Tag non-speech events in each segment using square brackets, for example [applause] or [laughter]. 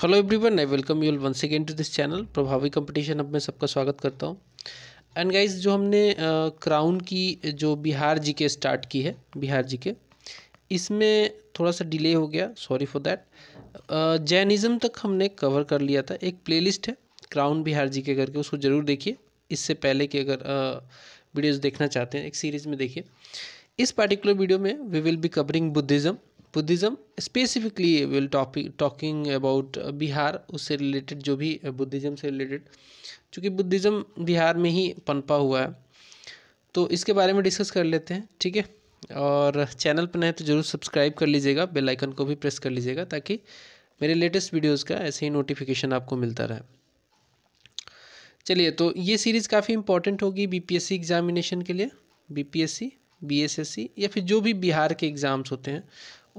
Hello everyone I welcome you once again to this channel Prabhavi competition अब मैं सबका स्वागत करता हूँ एंड गाइज जो हमने क्राउन uh, की जो बिहार जी के स्टार्ट की है बिहार जी के इसमें थोड़ा सा डिले हो गया सॉरी फॉर दैट जैनिज़्म तक हमने कवर कर लिया था एक लिस्ट है क्राउन बिहार जी के करके उसको ज़रूर देखिए इससे पहले कि अगर वीडियोज़ uh, देखना चाहते हैं एक सीरीज़ में देखिए इस पर्टिकुलर वीडियो में we will be covering Buddhism Buddhism specifically will topic talking about Bihar उससे रिलेटेड जो भी बुद्धिज़्म uh, से रिलेटेड चूँकि बुद्धिज़्म बिहार में ही पनपा हुआ है तो इसके बारे में डिस्कस कर लेते हैं ठीक है और चैनल पर नए तो ज़रूर सब्सक्राइब कर लीजिएगा बेल आइकन को भी प्रेस कर लीजिएगा ताकि मेरे लेटेस्ट वीडियोस का ऐसे ही नोटिफिकेशन आपको मिलता रहे चलिए तो ये सीरीज़ काफ़ी इंपॉर्टेंट होगी बीपीएससी एग्ज़ामिनेशन के लिए बीपीएससी बीएसएससी या फिर जो भी बिहार के एग्ज़ाम्स होते हैं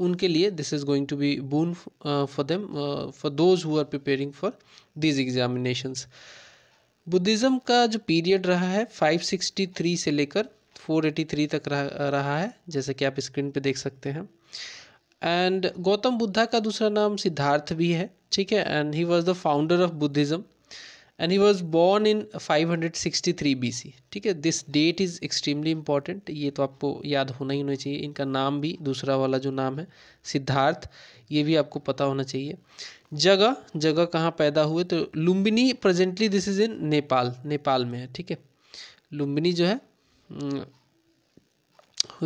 उनके लिए this is going to be boon for them for those who are preparing for these examinations Buddhism का जो पीरियड रहा है 563 से लेकर 483 तक रहा है जैसे कि आप स्क्रीन पे देख सकते हैं एंड गौतम बुद्धा का दूसरा नाम सिद्धार्थ भी है ठीक है and he was the founder of Buddhism and he was born in 563 C ठीक है this date is extremely important ये तो आपको याद होना ही होना चाहिए इनका नाम भी दूसरा वाला जो नाम है सिद्धार्थ ये भी आपको पता होना चाहिए जगह जगह कहाँ पैदा हुए तो Lumbini presently this is in Nepal Nepal में है ठीक है लुम्बिनी जो है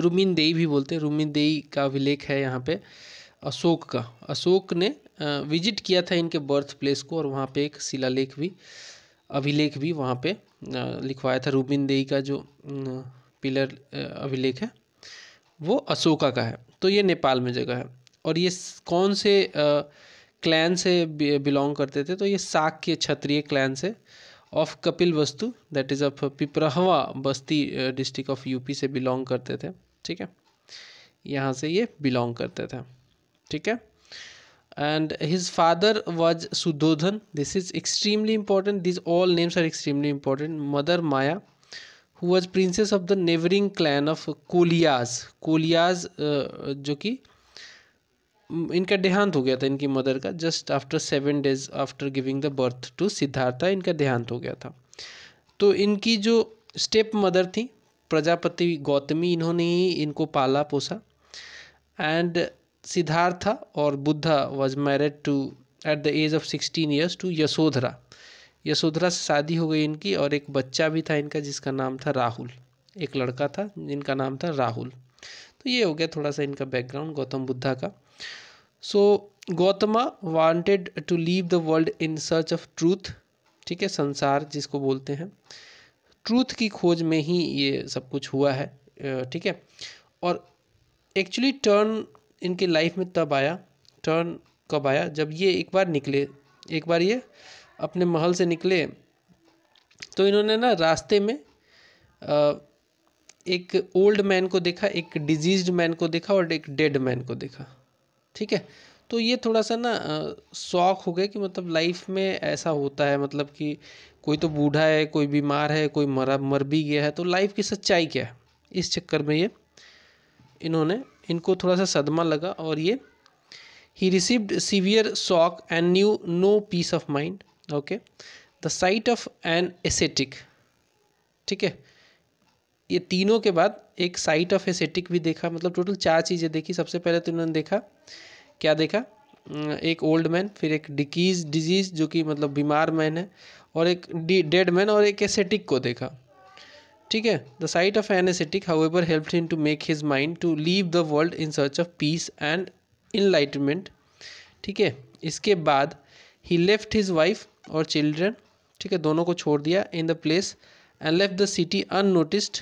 रुमिनदेई भी बोलते हैं रुमिनदेई का अभिलेख है यहाँ पे अशोक का अशोक ने विजिट किया था इनके बर्थ प्लेस को और वहाँ पे एक शिलालेख भी अभिलेख भी वहाँ पे लिखवाया था रूबिन देई का जो पिलर अभिलेख है वो अशोका का है तो ये नेपाल में जगह है और ये कौन से क्लैन से बिलोंग करते थे तो ये साक के क्षत्रिय क्लैन से of Kapilvastu that is of Piprahwa Basti district of UP से बिलोंग करते थे ठीक है यहाँ से ये बिलोंग करते थे ठीक है and his father was Sudodhan. This is extremely important. These all names are extremely important. Mother Maya, who was princess of the neighboring clan of Koliyas. Koliyas, जो कि इनका देहांत हो गया था इनकी मदर का just after seven days after giving the birth to Siddhartha इनका देहांत हो गया था तो इनकी जो स्टेप मदर थी प्रजापति गौतमी इन्होंने ही इनको पाला पोसा and Siddhartha or Buddha was married to at the age of 16 years to Yasodhara. Yashodhara से शादी हो गई इनकी और एक बच्चा भी था इनका जिसका नाम था राहुल एक लड़का था जिनका नाम था राहुल तो ये हो गया थोड़ा सा इनका बैकग्राउंड गौतम बुद्धा का so Gautama wanted to leave the world in search of truth ठीक है संसार जिसको बोलते हैं ट्रूथ की खोज में ही ये सब कुछ हुआ है ठीक है और एक्चुअली टर्न इनकी लाइफ में तब आया टर्न कब आया जब ये एक बार निकले एक बार ये अपने महल से निकले तो इन्होंने ना रास्ते में एक ओल्ड मैन को देखा एक डिजीज्ड मैन को देखा और एक डेड मैन को देखा ठीक है तो ये थोड़ा सा ना शौक हो गया कि मतलब लाइफ में ऐसा होता है मतलब कि कोई तो बूढ़ा है कोई बीमार है कोई मरा मर भी गया है तो लाइफ की सच्चाई क्या है इस चक्कर में ये इन्होंने इनको थोड़ा सा सदमा लगा और ये he received severe shock and knew no peace of mind okay the sight of an ascetic ठीक है ये तीनों के बाद एक साइट ऑफ एसेटिक भी देखा मतलब टोटल चार चीज़ें देखी सबसे पहले तो इन्होंने देखा क्या देखा अं, एक ओल्ड मैन फिर एक डिकीज डिजीज़ जो कि मतलब बीमार मैन है और एक डेड मैन और एक एसेटिक को देखा ठीक है the sight of an ascetic however help him to make his mind to leave the world in search of peace and enlightenment ठीक है इसके बाद ही लेफ्ट हिज वाइफ और चिल्ड्रेन ठीक है दोनों को छोड़ दिया in the place and left the city unnoticed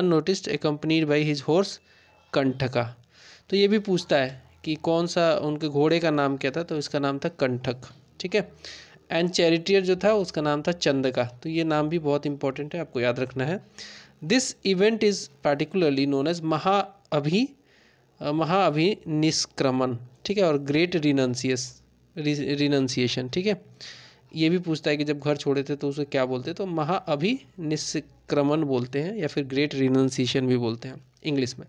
unnoticed company by his horse Kanthaka तो ये भी पूछता है कि कौन सा उनके घोड़े का नाम क्या था तो इसका नाम था कंठक ठीक है एंड चैरिटियर जो था उसका नाम था चंद का तो ये नाम भी बहुत इंपॉर्टेंट है आपको याद रखना है this event is particularly known as महा अभि महा अभि निष्क्रमण ठीक है और ग्रेट रिनंसियस रिनंसिएशन ठीक है ये भी पूछता है कि जब घर छोड़े थे तो उसे क्या बोलते हैं तो महा अभि निष्क्रमण बोलते हैं या फिर ग्रेट रिनंसिएशन भी बोलते हैं इंग्लिश में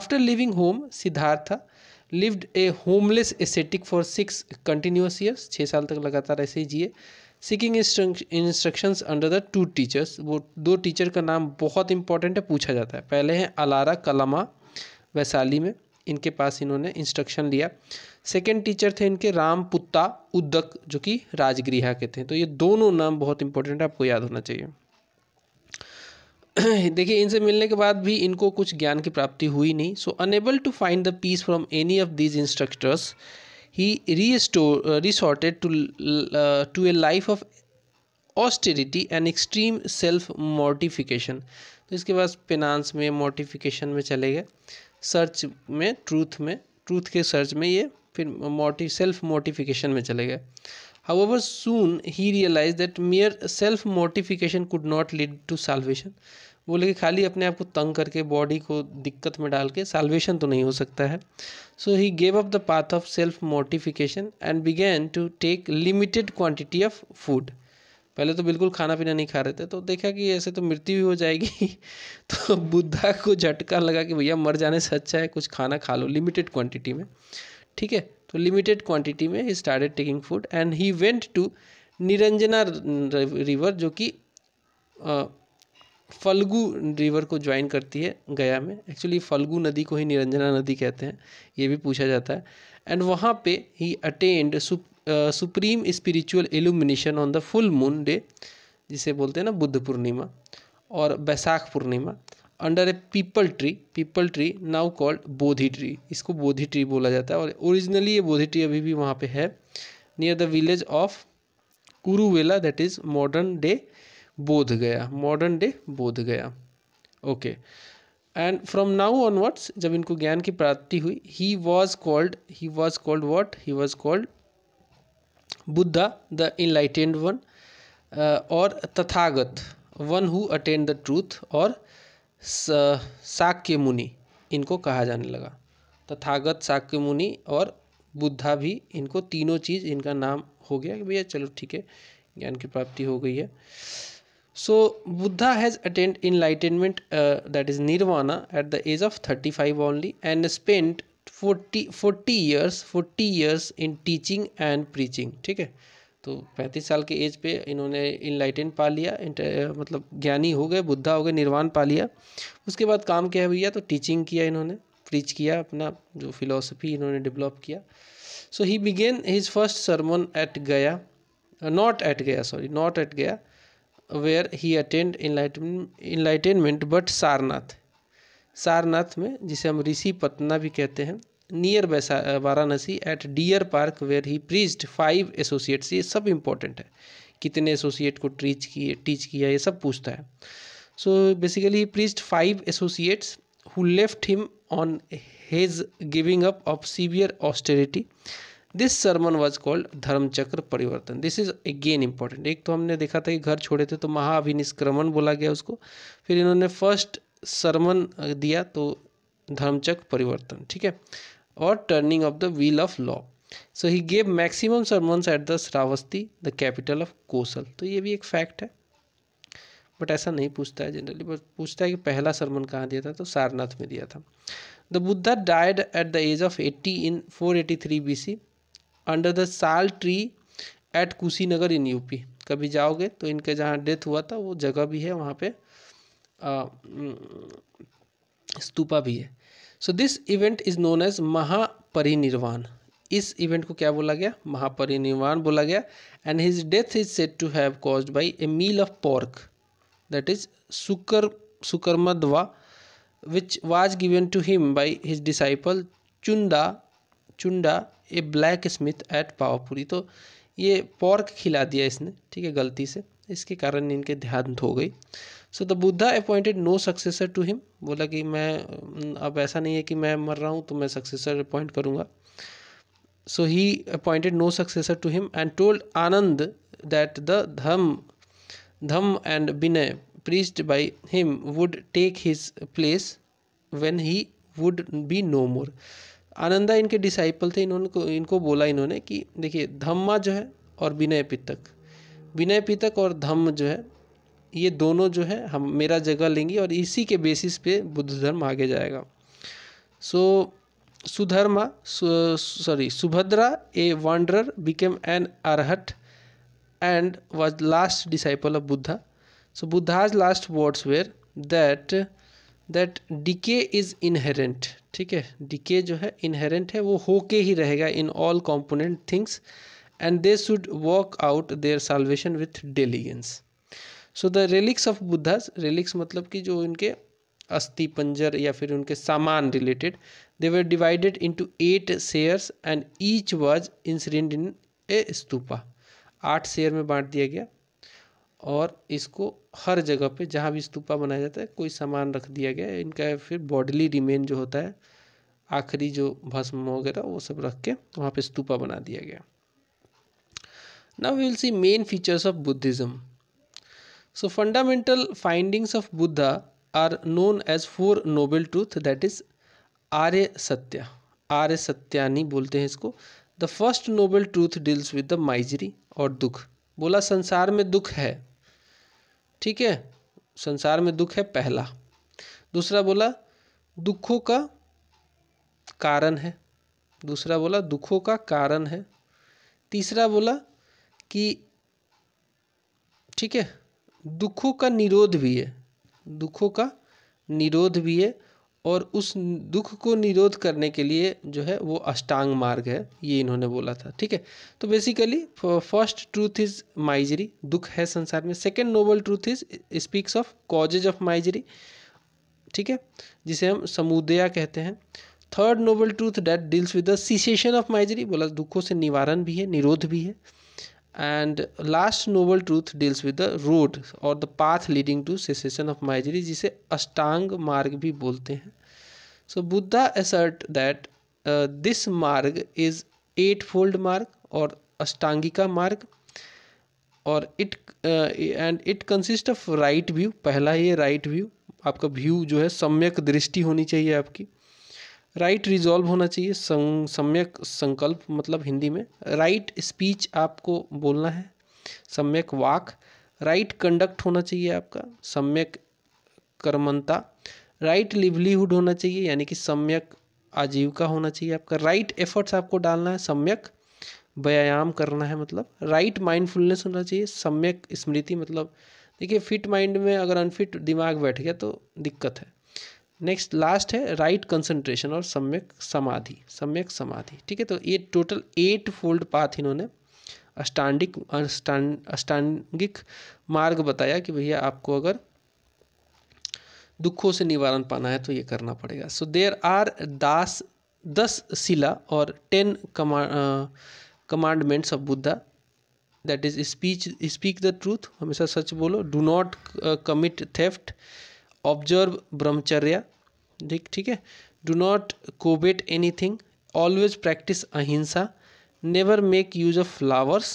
after living home Siddhartha lived a homeless ascetic for six continuous years छः साल तक लगातार ऐसे ही जिए seeking instructions under the two teachers वो दो टीचर का नाम बहुत इंपॉर्टेंट है पूछा जाता है पहले हैं अलारा कलमा वैशाली में इनके पास इन्होंने इंस्ट्रक्शन लिया सेकेंड टीचर थे इनके राम पुत्ता उद्दक जो कि राजगृहा के थे तो ये दोनों नाम बहुत इंपॉर्टेंट है आपको याद होना चाहिए [clears throat] देखिए इनसे मिलने के बाद भी इनको कुछ ज्ञान की प्राप्ति हुई नहीं so unable to find the peace from any of these instructors he restore resorted to to a life of austerity and extreme self mortification तो इसके बाद फिनांस में मोटिफिकेशन में चले गए सर्च में ट्रूथ में ट्रूथ के सर्च में ये फिर मोटिव सेल्फ मोटिफिकेशन में चले गए however soon he realise that mere self mortification could not lead to salvation वो लेकिन खाली अपने आप को तंग करके बॉडी को दिक्कत में डाल के साल्वेशन तो नहीं हो सकता है so he gave up the path of self mortification and began to take limited quantity of food पहले तो बिल्कुल खाना पीना नहीं खा रहे थे तो देखा कि ऐसे तो मृत्यु भी हो जाएगी [laughs] तो बुद्धा को झटका लगा कि भैया मर जाने से अच्छा है कुछ खाना खा लो लिमिटेड क्वांटिटी में ठीक है तो लिमिटेड क्वांटिटी में he started taking food and he went to Niranjana river जो कि फल्गु रिवर को ज्वाइन करती है गया में एक्चुअली फल्गु नदी को ही निरंजना नदी कहते हैं ये भी पूछा जाता है एंड वहाँ पे he attained supreme spiritual illumination on the full moon day जिसे बोलते हैं ना बुद्ध पूर्णिमा और Baisakh Purnima under a peepal tree peepal tree now called Bodhi tree इसको बोधि ट्री बोला जाता है और ओरिजिनली ये बोधि ट्री अभी भी वहाँ पे है near the village of Uruvela that is modern day Bodh Gaya modern day Bodh Gaya okay and from now onwards जब इनको ज्ञान की प्राप्ति हुई he was called he was called what he was called Buddha the enlightened one और Tathagata one who attained the truth और साक्य मुनि इनको कहा जाने लगा तथागत साक्य मुनि और बुद्धा भी इनको तीनों चीज़ इनका नाम हो गया कि भैया चलो ठीक है ज्ञान की प्राप्ति हो गई है So Buddha has attained enlightenment that is Nirvana nirvana the age of thirty five only and spend forty forty years forty years in teaching and preaching ठीक है तो पैंतीस साल के एज पे इन्होंने इनलाइटेन पा लिया मतलब ज्ञानी हो गए बुद्धा हो गए निर्वाण पा लिया उसके बाद काम क्या भैया तो टीचिंग किया इन्होंने प्रीच किया अपना जो फिलोसफी इन्होंने डेवलप किया so he began his first sermon at Gaya not at Gaya sorry not at Gaya where he attained enlightenment but Sarnath Sarnath में जिसे हम ऋषि पत्ना भी कहते हैं near by Varanasi at deer park where he preached five associates ये सब इम्पोर्टेंट है कितने एसोसिएट को ट्रीच किए टीच किया ये सब पूछता है so basically preached five associates who left him on his giving up of severe austerity this sermon was called Dharmachakra Parivartan this is again important एक तो हमने देखा था कि घर छोड़े थे तो महाअभिनिष्क्रमण बोला गया उसको फिर इन्होंने फर्स्ट सरमन दिया तो धर्मचक्र परिवर्तन ठीक है और turning of the wheel of law so he gave maximum sermon at the Shravasti the capital of Kosala तो ये भी एक फैक्ट है बट ऐसा नहीं पूछता है जनरली बट पूछता है कि पहला सरमन कहाँ दिया था तो सारनाथ में दिया था the Buddha died at the age of eighty in four eighty three B C under the sal tree at Kushinagar in UP कभी जाओगे तो इनके जहाँ डेथ हुआ था वो जगह भी है वहाँ पे हम्म, स्तूपा भी है so this event is known as Mahaparinirvana इस इवेंट को क्या बोला गया महापरिनिर्वाण बोला गया and his death is said to have caused by a meal of pork that is Sukar Sukarmaddava which was given to him by his disciple Chunda Chunda a blacksmith at Pawapuri तो ये pork खिला दिया इसने ठीक है गलती से इसके कारण इनके देहांत हो गई so the Buddha appointed no successor to him बोला कि मैं अब ऐसा नहीं है कि मैं मर रहा हूँ तो मैं सक्सेसर अपॉइंट करूँगा so he appointed no successor to him and told Ananda that the Dhamma Dhamma and Vinaya preached by him would take his place when he would be no more Ananda इनके डिसाइपल थे इन्होंने इनको बोला इन्होंने कि देखिए धम्मा जो है और विनय पितक विनय पितक और धम्म जो है ये दोनों जो है हम मेरा जगह लेंगी और इसी के बेसिस पे बुद्ध धर्म आगे जाएगा so so, Sudharma sorry Subhadra a wanderer became an arhat and was last disciple of Buddha so Buddha's last words were that that decay is inherent ठीक है डिके जो है इनहेरेंट है वो होके ही रहेगा in all component things and they should walk out their salvation with diligence so the relics of Buddha's relics मतलब कि जो उनके अस्थि पंजर या फिर उनके सामान related they were divided into eight shares and each was incident in a stupa आठ शेयर में बांट दिया गया और इसको हर जगह पे जहाँ भी स्तूपा बनाया जाता है कोई सामान रख दिया गया है इनका फिर बॉडली रिमेन जो होता है आखिरी जो भस्म वगैरह वो सब रख के वहाँ पे स्तूपा बना दिया गया now we will see main features of Buddhism so fundamental findings of Buddha are known as four noble truth that is Arya Satya Arya Satyani बोलते हैं इसको the first noble truth deals with the misery और दुख बोला संसार में दुख है ठीक है संसार में दुख है पहला दूसरा बोला दुखों का कारण है दूसरा बोला दुखों का कारण है तीसरा बोला कि ठीक है दुखों का निरोध भी है दुखों का निरोध भी है और उस दुख को निरोध करने के लिए जो है वो अष्टांग मार्ग है ये इन्होंने बोला था ठीक है तो basically first truth is misery दुख है संसार में second noble truth is speaks of causes of misery ठीक है जिसे हम समुदया कहते हैं third noble truth that deals with the cessation of misery बोला दुखों से निवारण भी है निरोध भी है and last noble truth deals with the road or the path leading to cessation of misery जिसे अष्टांग मार्ग भी बोलते हैं so buddha assert that uh, this marg is eightfold marg or Ashtangika Marg और it and it consist of right view पहला ये right view आपका व्यू जो है सम्यक दृष्टि होनी चाहिए आपकी राइट right रिजॉल्व होना चाहिए सं, सम्यक संकल्प मतलब हिंदी में राइट right स्पीच आपको बोलना है सम्यक वाक राइट right कंडक्ट होना चाहिए आपका सम्यक कर्मणता राइट लिवलीहुड होना चाहिए यानी कि सम्यक आजीविका होना चाहिए आपका राइट एफर्ट्स आपको डालना है सम्यक व्यायाम करना है मतलब राइट माइंडफुलनेस होना चाहिए सम्यक स्मृति मतलब देखिए फिट माइंड में अगर अनफिट दिमाग बैठ गया तो दिक्कत है नेक्स्ट लास्ट है राइट कंसंट्रेशन और सम्यक समाधि सम्यक समाधि ठीक है तो ये टोटल एट फोल्ड पाथ इन्होंने अष्टांडिक अष्टांगिक मार्ग बताया कि भैया आपको अगर दुखों से निवारण पाना है तो ये करना पड़ेगा सो देर आर दास दस शिला और ten comma commandments of Buddha that is speech speak the truth हमेशा सच बोलो do not commit theft observe Brahmacharya ठीक ठीक है do not covet anything always practise ahimsa never make use of flowers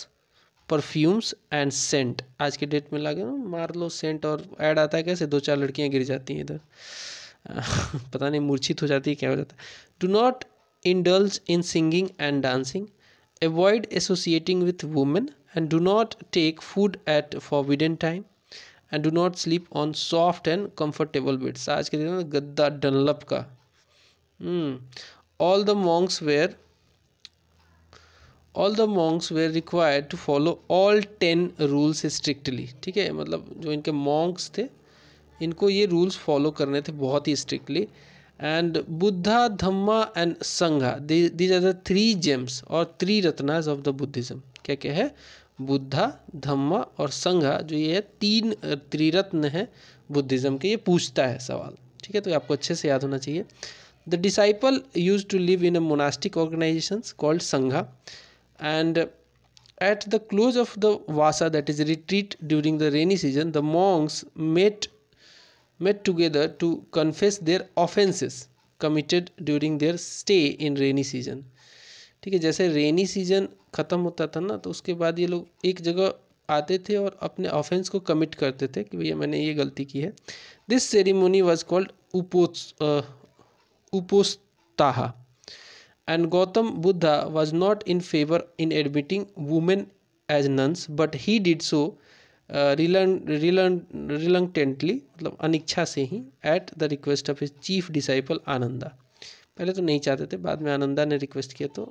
perfumes and scent आज के डेट में लागे मार लो सेंट और ऐड आता है कैसे दो चार लड़कियां गिर जाती हैं इधर [laughs] पता नहीं मूर्छित हो जाती है क्या हो जाता है do not indulge in singing and dancing avoid associating with women and do not take food at forbidden time and do not sleep on soft and comfortable beds आज के दिन में गद्दा डनलप का all the monks were all the monks were required to follow all ten rules strictly ठीक है मतलब जो इनके मॉन्ग्स थे इनको ये रूल्स फॉलो करने थे बहुत ही strictly and Buddha Dhamma and Sangha these are the three gems और three ratnas of the Buddhism क्या क्या है बुद्धा धम्मा और संघा जो ये तीन त्रिरत्न है बुद्धिज्म के ये पूछता है सवाल ठीक है तो आपको अच्छे से याद होना चाहिए the disciple used to live in a monastic organisation called sangha and at the close of the vassa that is retreat during the rainy season the monks met met together to confess their offences committed during their stay in rainy season ठीक है जैसे rainy season ख़त्म होता था ना तो उसके बाद ये लोग एक जगह आते थे और अपने ऑफेंस को कमिट करते थे कि भैया मैंने ये गलती की है दिस सेरेमोनी वॉज कॉल्ड उपोस uposatha and Gautam Buddha was not in favour in admitting women as nuns but he did so reluctantly मतलब अनिच्छा से ही at the request of his chief disciple Ananda पहले तो नहीं चाहते थे बाद में आनंदा ने रिक्वेस्ट किया तो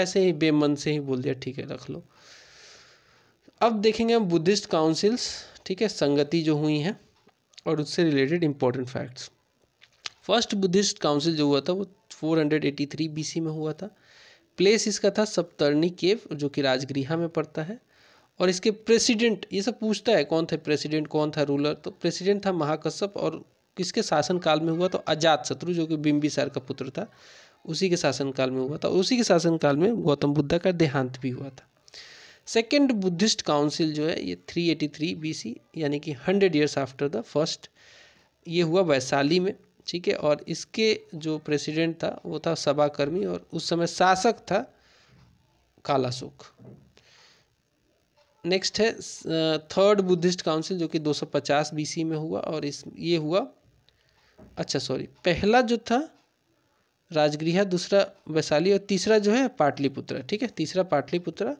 ऐसे ही बेमन से ही बोल दिया ठीक है रख लो अब देखेंगे हम बुद्धिस्ट काउंसिल्स ठीक है संगति जो हुई हैं और उससे related important facts first Buddhist council जो हुआ था वो 483 हंड्रेड में हुआ था प्लेस इसका था सप्तरणी केव जो कि राजगृहा में पड़ता है और इसके प्रेसिडेंट ये सब पूछता है कौन थे प्रेसिडेंट कौन था रूलर तो प्रेसिडेंट था महाकश्यप और किसके शासनकाल में हुआ तो अजात शत्रु जो कि बिम्बिसार का पुत्र था उसी के शासनकाल में हुआ था उसी के शासनकाल में गौतम बुद्ध का देहांत भी हुआ था सेकेंड बुद्धिस्ट काउंसिल जो है ये 383 एटी थ्री यानी कि hundred years after the first ये हुआ वैशाली में ठीक है और इसके जो प्रेसिडेंट था वो था सभाकर्मी और उस समय शासक था कालाशोक नेक्स्ट है थर्ड बुद्धिस्ट काउंसिल जो कि 250 सौ में हुआ और इस ये हुआ अच्छा सॉरी पहला जो था राजगृह दूसरा वैशाली और तीसरा जो है पाटलिपुत्र ठीक है तीसरा पाटलिपुत्र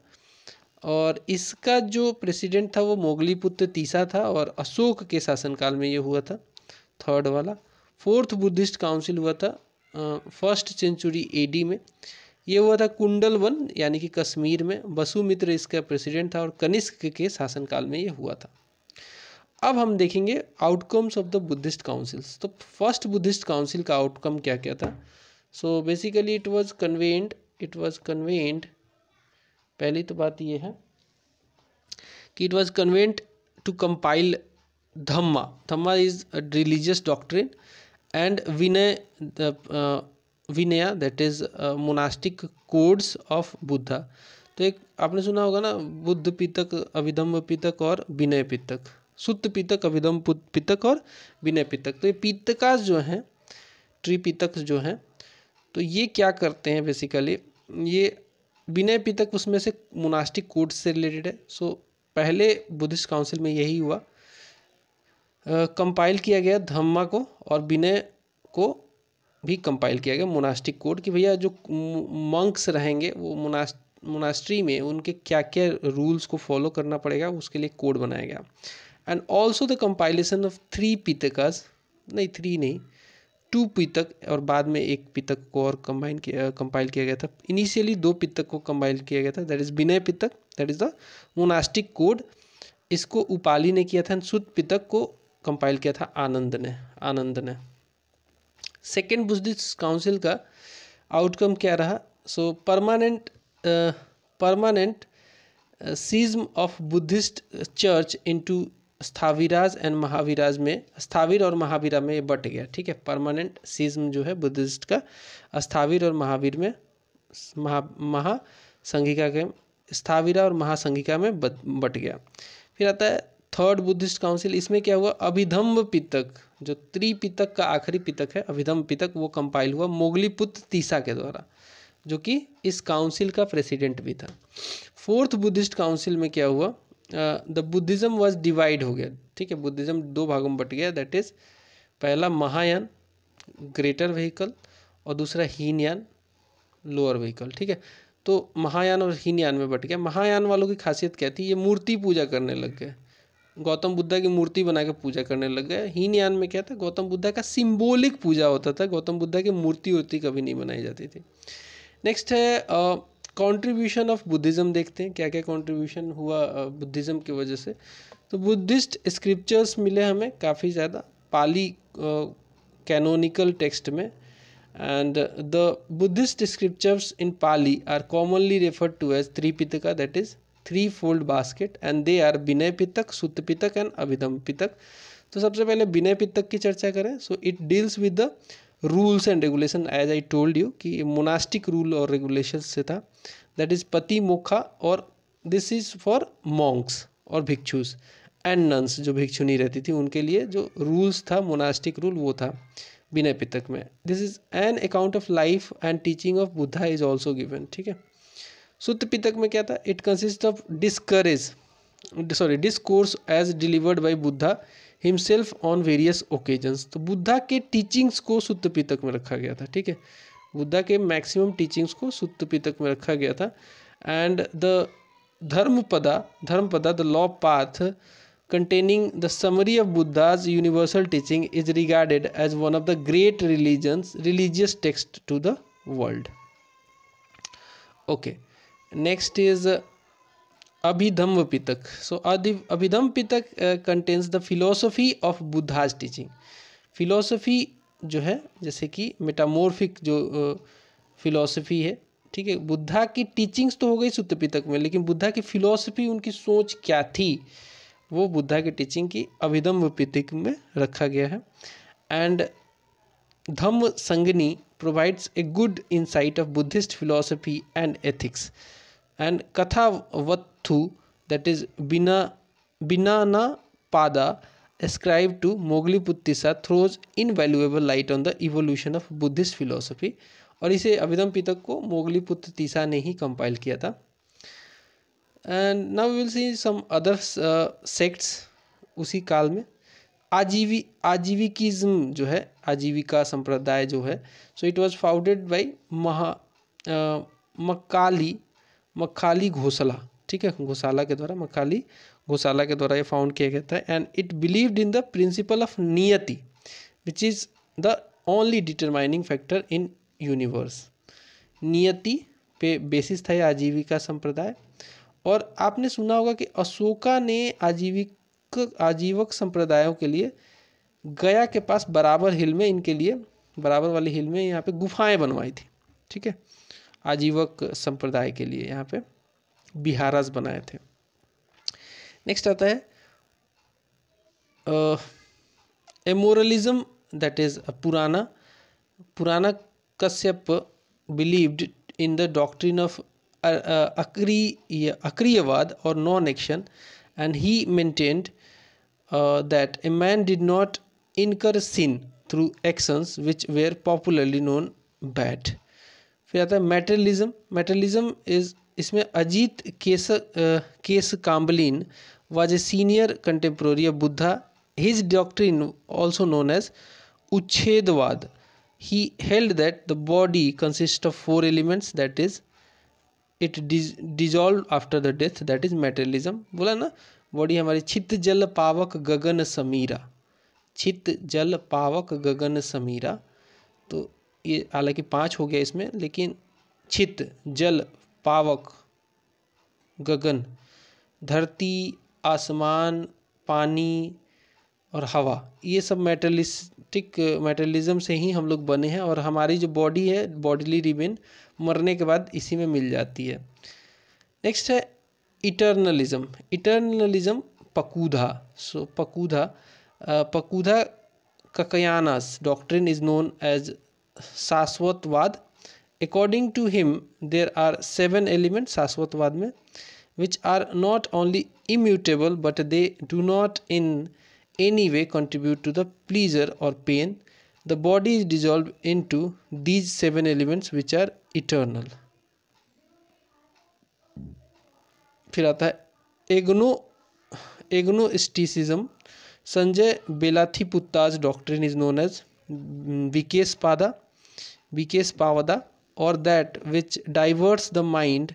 और इसका जो प्रेसिडेंट था वो मोगलीपुत्र तीसरा था और अशोक के शासनकाल में ये हुआ था थर्ड वाला फोर्थ बुद्धिस्ट काउंसिल हुआ था फर्स्ट सेंचुरी एडी में ये हुआ था कुंडल वन यानी कि कश्मीर में बसुमित्र इसका प्रेसिडेंट था और कनिष्क के शासनकाल में ये हुआ था अब हम देखेंगे outcomes of the Buddhist councils तो फर्स्ट बुद्धिस्ट काउंसिल का आउटकम क्या क्या था so basically it was convened it was convened पहली तो बात ये है कि it was convened to compile dhamma dhamma is a religious doctrine and Vinaya Vinaya that is monastic codes of Buddha तो एक आपने सुना होगा ना बुद्ध पितक अभिधम्ब पितक और विनय पितक सुत पितक अभिधम पितक और विनय पितक तो ये पितकास जो हैं त्रिपितक जो हैं तो ये क्या करते हैं बेसिकली ये विनय पितक उसमें से मोनास्टिक कोड से रिलेटेड है सो पहले बुद्धिस्ट काउंसिल में यही हुआ कंपाइल किया गया धम्मा को और विनय को भी कंपाइल किया गया मोनास्टिक कोड कि भैया जो मंक्स रहेंगे वो मोनास्ट मोनास्ट्री में उनके क्या क्या रूल्स को फॉलो करना पड़ेगा उसके लिए कोड बनाया गया and also the compilation of three Pitakas नहीं थ्री नहीं टू पितक और बाद में एक पितक को और कंबाइन किया कंपाइल किया गया था इनिशियली दो पितक को कंबाइल किया गया था that is Vinaya Pitaka that is the monastic code इसको उपाली ने किया था शुद्ध पितक को कंपाइल किया था आनंद ने आनंद ने सेकेंड बुद्धिस्ट काउंसिल का आउटकम क्या रहा so permanent permanent schism of Buddhist church into Sthaviras and Mahaviras में स्थाविर और महावीरा में ये बट गया ठीक है परमानेंट सीज्म जो है बुद्धिस्ट का स्थाविर और महावीर में महा महासंघिका के स्थाविरा और महासंघिका में बट गया फिर आता है थर्ड बुद्धिस्ट काउंसिल इसमें क्या हुआ अभिधम्ब पितक जो त्रिपितक का आखिरी पितक है अभिधम्ब पितक वो कंपाइल हुआ मोगलीपुत्र तीसा के द्वारा जो कि इस काउंसिल का प्रेसिडेंट भी था फोर्थ बुद्धिस्ट काउंसिल में क्या हुआ द बुद्धिज़्म वॉज डिवाइड हो गया ठीक है बुद्धिज़्म दो भागों में बट गया दैट इज पहला महायान ग्रेटर व्हीकल और दूसरा हीनयान लोअर व्हीकल ठीक है तो महायान और हीनयान में बट गया महायान वालों की खासियत क्या थी ये मूर्ति पूजा करने लग गए गौतम बुद्धा की मूर्ति बना के पूजा करने लग गए हीनयान में क्या था गौतम बुद्धा का सिम्बोलिक पूजा होता था गौतम बुद्धा की मूर्ति उर्ति कभी नहीं बनाई जाती थी नेक्स्ट है आ, कॉन्ट्रीब्यूशन ऑफ बुद्धिज़्म देखते हैं क्या क्या कॉन्ट्रीब्यूशन हुआ बुद्धिज़्म की वजह से तो बुद्धिस्ट स्क्रिप्चर्स मिले हमें काफ़ी ज़्यादा पाली कैनोनिकल uh, टेक्स्ट में and the Buddhist scriptures in Pali are commonly referred to as three Tripitaka that is threefold basket and they are Vinaya Pitaka Sutta Pitaka and Abhidhamma पितक तो सबसे पहले बिनय पितक की चर्चा करें so it deals with the rules and regulation as I told you कि monastic rule और regulation से था दैट इज पति मोखा और दिस इज फॉर मॉन्क्स और भिक्षुस एंड नंस जो भिक्षुनी रहती थी उनके लिए जो रूल्स था मोनास्टिक रूल वो था विनय पितक में this is an account of life and teaching of Buddha is also given ठीक है सुत पितक में क्या था it consist of discourage sorry discourse as delivered by Buddha himself on various occasions तो बुद्धा के टीचिंग्स को शुद्ध पीतक में रखा गया था ठीक है बुद्धा के मैक्सिमम टीचिंग्स को सुत्त पीतक में रखा गया था एंड द धर्म Dhammapada Dhammapada the law path containing the summary of Buddha's universal teaching is regarded as one of the great religions religious text to the world okay next is Abhidhamma Pitaka so अधि Pitak Pitaka contains the philosophy of Buddha's teaching philosophy जो है जैसे कि metamorphic जो philosophy uh, है ठीक है बुद्धा की टीचिंग्स तो हो गई सूत्र पितक में लेकिन बुद्धा की फिलॉसफी उनकी सोच क्या थी वो बुद्धा की टीचिंग की अभिधम पितक में रखा गया है and Dhammasangani provides a good insight of Buddhist philosophy and ethics and Kathavatthu that is Bina, Binana Pada ascribed to Mogliputtisa throws invaluable light on the evolution of Buddhist philosophy और इसे अभिधम पितक को मोगलीपुत्तिसा ने ही compile किया था and now will see some other sects उसी काल में आजीवी आजीविकिज्म जो है आजीविका संप्रदाय जो है so it was founded by Maha Makkhali मक्काली घोसला ठीक है घोसाला के द्वारा मकाली घोसाला के द्वारा ये फाउंड किया गया था and it believed in the principle of niyati which is the only determining factor in universe नियति पे बेसिस था ये आजीविका संप्रदाय और आपने सुना होगा कि अशोका ने आजीविक आजीवक संप्रदायों के लिए गया के पास बराबर हिल में इनके लिए बराबर वाली हिल में यहाँ पे गुफाएं बनवाई थी ठीक है आजीवक संप्रदाय के लिए यहाँ पे बिहारास बनाए थे नेक्स्ट आता है एमोरलिज्म that is Purana Purana Kashyapa believed in the doctrine of akriya akriyavada और non action and he maintained that a man did not incur sin through actions which were popularly known known फिर आता है मेटेरियलिज्म मेटेरियलिज्म इज इसमें Ajita Kesa Kesa Kambalin was a senior contemporary of Buddha his doctrine also known as ucchedavada he held that the body consist of four elements that is it dissolve after the death that is is बोला ना body हमारी छित जल पावक गगन समीरा छित जल पावक गगन समीरा तो ये हालांकि पांच हो गया इसमें लेकिन छित जल पावक गगन धरती आसमान पानी और हवा ये सब मेटलिस्टिक मेटलिज्म से ही हम लोग बने हैं और हमारी जो बॉडी है बॉडीली रिमेन मरने के बाद इसी में मिल जाती है नेक्स्ट है eternalism eternalism Pakudha so Pakudha Pakudha Kakayana's doctrine is known as shashvatavada according to him there are seven element शाश्वतवाद में which are not only immutable but they do not in any way contribute to the pleasure और pain the body is dissolve into these seven elements which are eternal फिर आता है agno agno agnosticism Sanjay Belatthiputta's doctrine is known as vikshepavada Vikesh पावदा और that which diverts the mind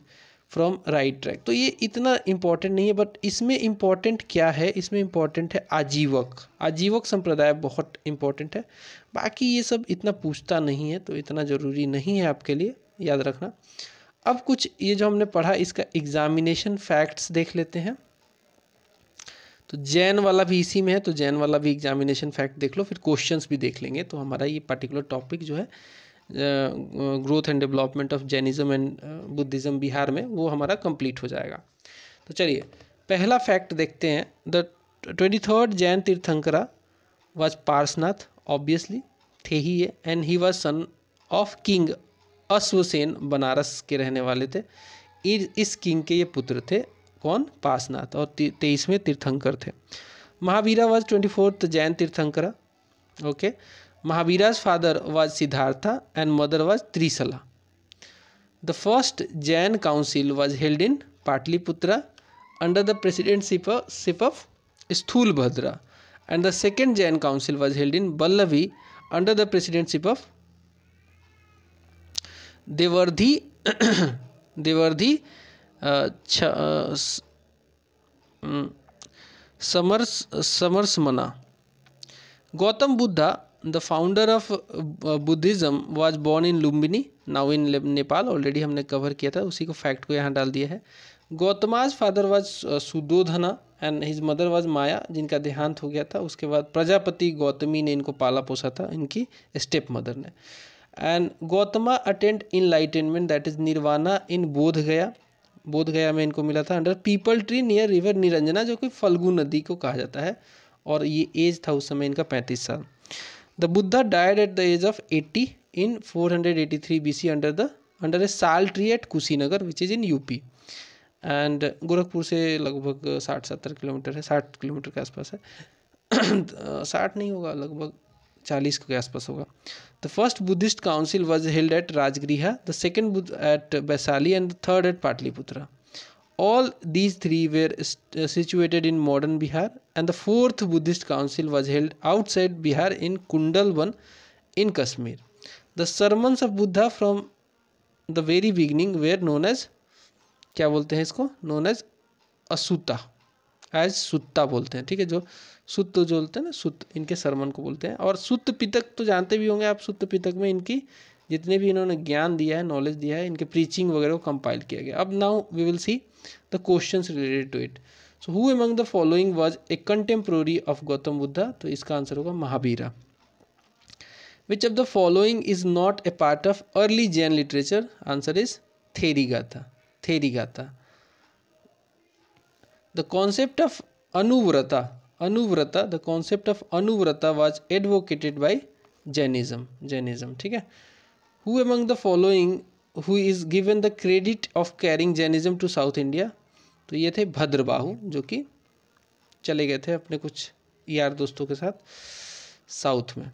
from right track तो ये इतना important नहीं है बट इसमें इम्पॉर्टेंट क्या है इसमें इम्पॉर्टेंट है आजीवक आजीवक संप्रदाय बहुत इम्पॉर्टेंट है बाकी ये सब इतना पूछता नहीं है तो इतना ज़रूरी नहीं है आपके लिए याद रखना अब कुछ ये जो हमने पढ़ा इसका एग्जामिनेशन फैक्ट्स देख लेते हैं तो जैन वाला भी इसी में है तो जैन वाला भी एग्जामिनेशन फैक्ट देख लो फिर क्वेश्चंस भी देख लेंगे तो हमारा ये पर्टिकुलर टॉपिक जो है growth and development of Jainism and Buddhism Bihar में वो हमारा कंप्लीट हो जाएगा तो चलिए पहला फैक्ट देखते हैं the twenty third Jain tirthankara was Parshvanath obviously थे ही है and he was son of king Ashvasena Banaras के रहने वाले थे इस किंग के ये पुत्र थे कौन पार्सनाथ और तेईसवें तीर्थंकर थे Mahavira was twenty fourth Jain tirthankara okay Mahavira's father was Siddhartha and mother was Trisala. The first Jain council was held in Patliputra under the presidency of Sthulbhadra and the second Jain council was held in Ballavi under the presidency of Devardhi Devardhi uh, uh, Samars, Samarsmana. Gautam Buddha the founder of Buddhism was born in Lumbini now in Nepal already हमने cover किया था उसी को fact को यहाँ डाल दिया है Gautama's father was Suddhodana and his mother was Maya जिनका देहांत हो गया था उसके बाद प्रजापति गौतमी ने इनको पाला पोसा था इनकी स्टेप मदर ने and Gautama attained enlightenment that is nirvana in Bodh Gaya Bodh Gaya में इनको मिला था under peepal tree near river Niranjana जो कि फल्गू नदी को कहा जाता है और ये एज था उस समय इनका पैंतीस साल The Buddha died at the age of 80 in 483 BC under the under a sal tree at Kushinagar which is in P and Gorakhpur से लगभग साठ सत्तर किलोमीटर है साठ किलोमीटर के आसपास है [coughs] साठ नहीं होगा लगभग चालीस के आसपास होगा the first Buddhist council was held at Rajgriha the second Buddhist at Vaishali and the third at Pataliputra All these three were situated in modern Bihar, and the fourth Buddhist council was held outside Bihar in kundalwan in Kashmir. The sermons of Buddha from the very beginning were known as kya bolte hain isko known as asuta as sutta bolte hain theek hai jo सुत जो बोलते हैं ना सुत इनके सरमन को बोलते हैं और सुत पितक तो जानते भी होंगे आप सुत पितक में इनकी जितने भी इन्होंने ज्ञान दिया है नॉलेज दिया है इनके प्रीचिंग वगैरह को कंपाइल किया गया अब now we will see the question related to it so who among the following was a contemporary of Gautam Buddha तो इसका आंसर होगा Mahavira which of the following is not a part of early Jain literature answer is Theri Gatha Theri Gatha the concept of anuvrata anuvrata the concept of anuvrata was advocated by Jainism Jainism ठीक है Who among the following who is given the credit of carrying Jainism to South India? तो ये थे भद्रबाहु जो कि चले गए थे अपने कुछ यार दोस्तों के साथ साउथ में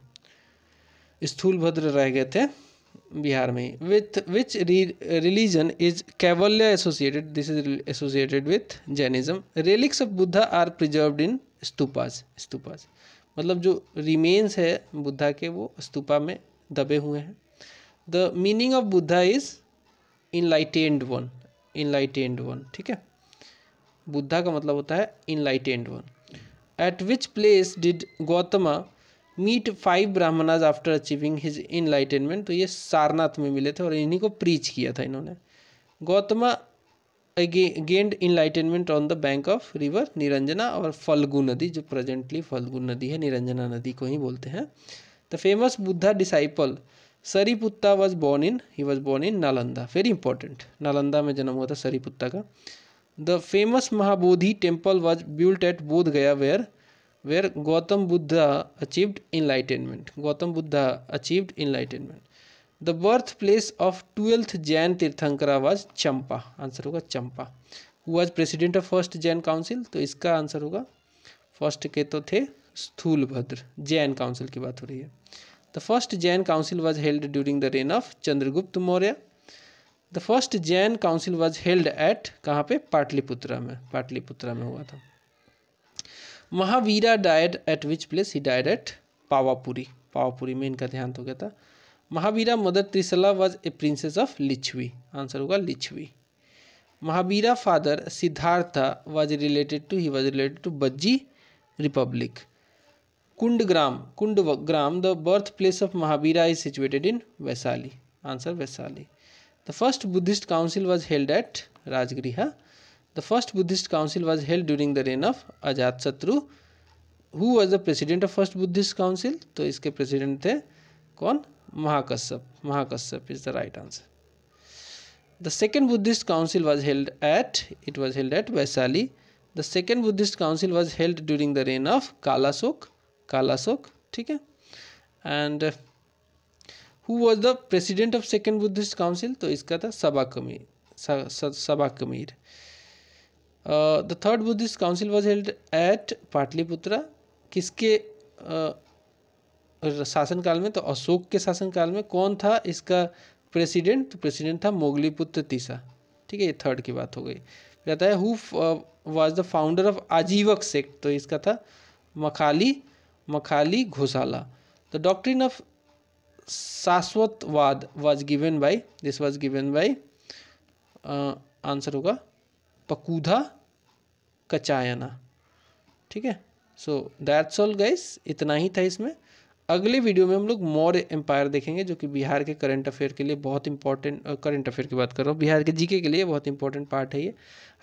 स्थूल भद्र रह गए थे बिहार में ही with which religion is kaivalya associated this is associated with Jainism relics of Buddha are preserve in stupas stupas मतलब जो रिमेन्स है बुद्धा के वो स्तूपा में दबे हुए हैं the meaning of Buddha is enlightened one enlightened one ठीक है बुद्धा का मतलब होता है enlightened one at which place did Gautama meet five Brahmanas after achieving his enlightenment तो ये सारनाथ में मिले थे और इन्हीं को प्रीच किया था इन्होंने Gautama gained enlightenment on the bank of river Niranjana और फल्गु नदी जो प्रेजेंटली फल्गु नदी है निरंजना नदी को ही बोलते हैं the famous Buddha disciple Sariputta was born in he was born in Nalanda very important Nalanda में जन्म हुआ था सरीपुत्ता का the famous Mahabodhi temple was built at Bodh Gaya where where Gautam Buddha achieved enlightenment Gautam Buddha achieved enlightenment the birth place of twelfth Jain tirthankara was Champa answer होगा Champa who was president of first Jain council तो इसका answer होगा first के तो थे स्थूलभद्र जैन काउंसिल की बात हो रही है The first Jain council was held during the reign of Chandragupta Maurya. The first Jain council was held at कहाँ पे पाटलिपुत्रा में पाटलिपुत्रा में हुआ था Mahavira died at which place he died at Pawapuri Pawapuri में इनका ध्यान हो तो गया था Mahavira mother Trishala was a princess of Licchavi answer होगा Licchavi Mahavira father Siddhartha was related to he was related to Vajji republic Kundagrama Kundagrama the birth place of Mahavira is situated in Vaishali answer Vaishali the first Buddhist council was held at Rajgriha the first Buddhist council was held during the reign of Ajatashatru who was the president of first Buddhist council तो इसके president थे कौन Mahakashyapa Mahakashyapa is the right answer the second Buddhist council was held at it was held at Vaishali the second Buddhist council was held during the reign of Kalashoka Kal Asok ठीक है and who was the president of second Buddhist council तो इसका था Sabakami Sabakami the third Buddhist council was held at Pataliputra किसके uh, शासनकाल में तो अशोक के शासनकाल में कौन था इसका प्रेसिडेंट तो प्रेसिडेंट था मोगलीपुत्र तीसा ठीक है ये थर्ड की बात हो गई आता है who was the founder of Ajivaka sect तो इसका था Makkhali Makkhali Gosala the doctrine of shashvatavada was given by this was given by answer होगा पकूधा कचायना ठीक है सो दैट्स ऑल गाइस इतना ही था इसमें अगले वीडियो में हम लोग मौर्य एम्पायर देखेंगे जो कि बिहार के करंट अफेयर के लिए बहुत इंपॉर्टेंट करंट अफेयर की बात कर रहा हूँ बिहार के जीके के लिए बहुत इंपॉर्टेंट पार्ट है ये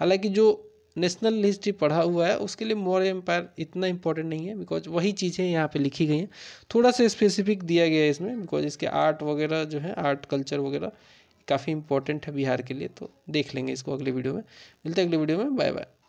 हालांकि जो नेशनल हिस्ट्री पढ़ा हुआ है उसके लिए मौर्य एम्पायर इतना इंपॉर्टेंट नहीं है बिकॉज वही चीज़ें यहाँ पे लिखी गई हैं थोड़ा सा स्पेसिफिक दिया गया है इसमें बिकॉज इसके आर्ट वगैरह जो है आर्ट कल्चर वगैरह काफ़ी इंपॉर्टेंट है बिहार के लिए तो देख लेंगे इसको अगले वीडियो में मिलते हैं अगले वीडियो में बाय बाय